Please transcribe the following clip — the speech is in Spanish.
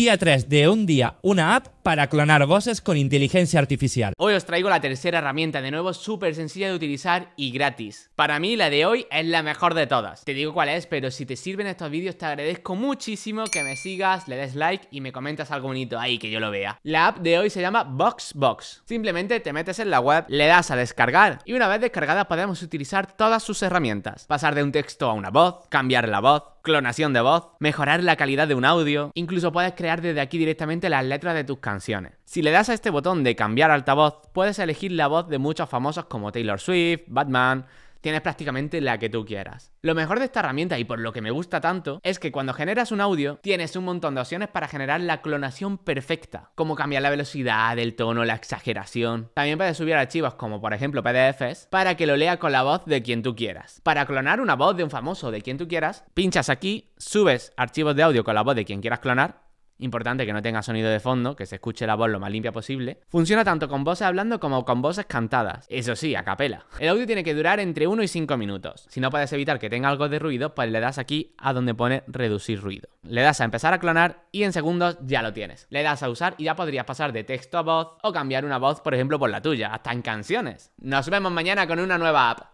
dia 3 de un dia una app para clonar voces con inteligencia artificial. Hoy os traigo la tercera herramienta, de nuevo súper sencilla de utilizar y gratis. Para mí la de hoy es la mejor de todas. Te digo cuál es, pero si te sirven estos vídeos te agradezco muchísimo que me sigas, le des like y me comentas algo bonito ahí que yo lo vea. La app de hoy se llama Voxbox. Simplemente te metes en la web, le das a descargar y una vez descargada podemos utilizar todas sus herramientas. Pasar de un texto a una voz, cambiar la voz, clonación de voz, mejorar la calidad de un audio, incluso puedes crear desde aquí directamente las letras de tus canciones si le das a este botón de cambiar altavoz, puedes elegir la voz de muchos famosos como Taylor Swift, Batman, tienes prácticamente la que tú quieras. Lo mejor de esta herramienta y por lo que me gusta tanto es que cuando generas un audio tienes un montón de opciones para generar la clonación perfecta, como cambiar la velocidad, el tono, la exageración. También puedes subir archivos como por ejemplo PDFs para que lo lea con la voz de quien tú quieras. Para clonar una voz de un famoso de quien tú quieras, pinchas aquí, subes archivos de audio con la voz de quien quieras clonar importante que no tenga sonido de fondo, que se escuche la voz lo más limpia posible, funciona tanto con voces hablando como con voces cantadas. Eso sí, a capela. El audio tiene que durar entre 1 y 5 minutos. Si no puedes evitar que tenga algo de ruido, pues le das aquí a donde pone reducir ruido. Le das a empezar a clonar y en segundos ya lo tienes. Le das a usar y ya podrías pasar de texto a voz o cambiar una voz, por ejemplo, por la tuya, hasta en canciones. Nos vemos mañana con una nueva app.